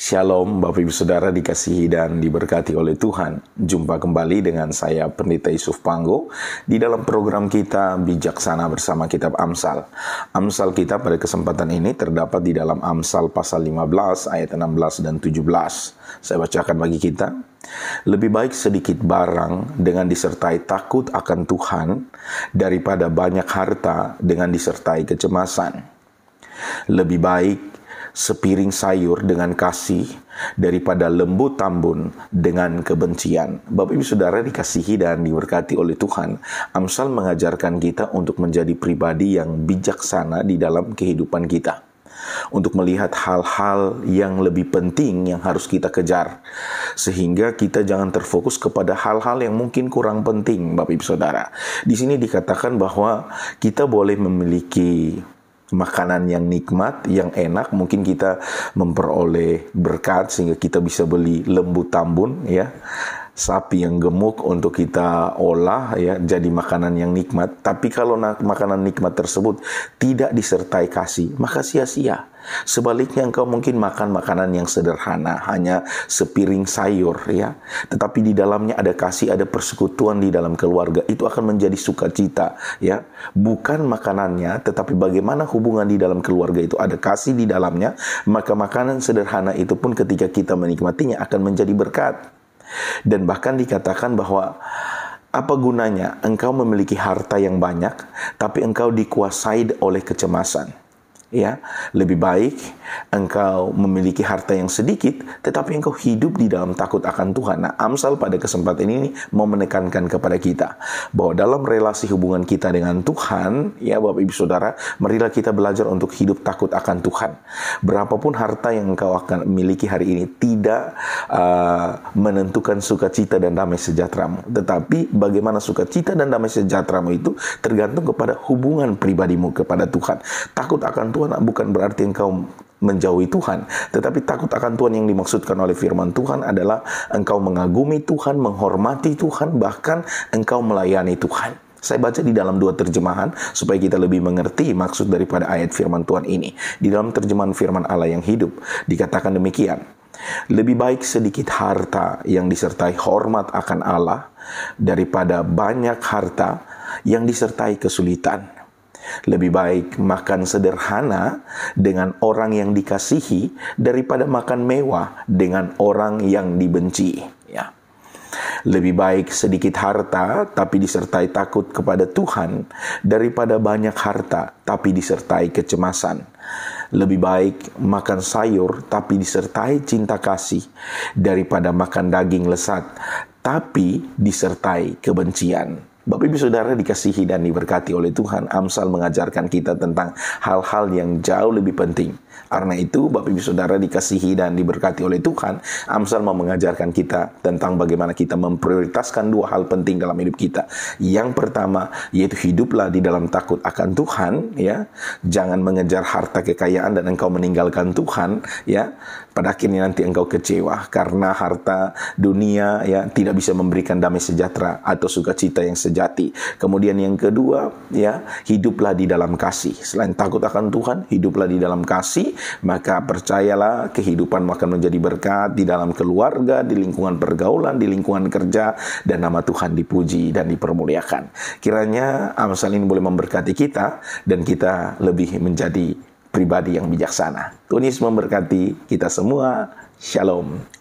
Shalom Bapak Ibu Saudara dikasihi dan diberkati oleh Tuhan. Jumpa kembali dengan saya Pendeta Yusuf Panggo di dalam program kita Bijaksana bersama Kitab Amsal. Amsal kita pada kesempatan ini terdapat di dalam Amsal pasal 15 ayat 16 dan 17. Saya bacakan bagi kita. Lebih baik sedikit barang dengan disertai takut akan Tuhan daripada banyak harta dengan disertai kecemasan. Lebih baik sepiring sayur dengan kasih daripada lembu tambun dengan kebencian. Bapak Ibu Saudara dikasihi dan diberkati oleh Tuhan. Amsal mengajarkan kita untuk menjadi pribadi yang bijaksana di dalam kehidupan kita. Untuk melihat hal-hal yang lebih penting yang harus kita kejar, sehingga kita jangan terfokus kepada hal-hal yang mungkin kurang penting, Bapak Ibu Saudara. Di sini dikatakan bahwa kita boleh memiliki makanan yang nikmat, yang enak, mungkin kita memperoleh berkat sehingga kita bisa beli lembu tambun ya sapi yang gemuk untuk kita olah ya jadi makanan yang nikmat. Tapi kalau makanan nikmat tersebut tidak disertai kasih, maka sia-sia. Sebaliknya engkau mungkin makan makanan yang sederhana, hanya sepiring sayur ya. Tetapi di dalamnya ada kasih, ada persekutuan di dalam keluarga. Itu akan menjadi sukacita ya. Bukan makanannya, tetapi bagaimana hubungan di dalam keluarga itu ada kasih di dalamnya, maka makanan sederhana itu pun ketika kita menikmatinya akan menjadi berkat. Dan bahkan dikatakan bahwa apa gunanya engkau memiliki harta yang banyak, tapi engkau dikuasai oleh kecemasan? ya lebih baik engkau memiliki harta yang sedikit tetapi engkau hidup di dalam takut akan Tuhan nah Amsal pada kesempatan ini mau menekankan kepada kita bahwa dalam relasi hubungan kita dengan Tuhan ya Bapak Ibu Saudara marilah kita belajar untuk hidup takut akan Tuhan berapapun harta yang engkau akan miliki hari ini tidak uh, menentukan sukacita dan damai sejahteramu tetapi bagaimana sukacita dan damai sejahteramu itu tergantung kepada hubungan pribadimu kepada Tuhan takut akan Tuhan Tuhan bukan berarti engkau menjauhi Tuhan, tetapi takut akan Tuhan yang dimaksudkan oleh firman Tuhan adalah engkau mengagumi Tuhan, menghormati Tuhan, bahkan engkau melayani Tuhan. Saya baca di dalam dua terjemahan supaya kita lebih mengerti maksud daripada ayat firman Tuhan ini. Di dalam terjemahan firman Allah yang hidup dikatakan demikian. Lebih baik sedikit harta yang disertai hormat akan Allah daripada banyak harta yang disertai kesulitan lebih baik makan sederhana dengan orang yang dikasihi daripada makan mewah dengan orang yang dibenci. Ya. Lebih baik sedikit harta tapi disertai takut kepada Tuhan daripada banyak harta tapi disertai kecemasan. Lebih baik makan sayur tapi disertai cinta kasih daripada makan daging lesat tapi disertai kebencian. Bapak Ibu Saudara dikasihi dan diberkati oleh Tuhan, Amsal mengajarkan kita tentang hal-hal yang jauh lebih penting. Karena itu, Bapak Ibu Saudara dikasihi dan diberkati oleh Tuhan, Amsal mau mengajarkan kita tentang bagaimana kita memprioritaskan dua hal penting dalam hidup kita. Yang pertama, yaitu hiduplah di dalam takut akan Tuhan, ya. Jangan mengejar harta kekayaan dan engkau meninggalkan Tuhan, ya. Pada akhirnya nanti engkau kecewa karena harta dunia ya tidak bisa memberikan damai sejahtera atau sukacita yang sejahtera sejati. Kemudian yang kedua, ya, hiduplah di dalam kasih. Selain takut akan Tuhan, hiduplah di dalam kasih, maka percayalah kehidupan akan menjadi berkat di dalam keluarga, di lingkungan pergaulan, di lingkungan kerja dan nama Tuhan dipuji dan dipermuliakan. Kiranya Amsal ini boleh memberkati kita dan kita lebih menjadi pribadi yang bijaksana. Tuhan Yesus memberkati kita semua. Shalom.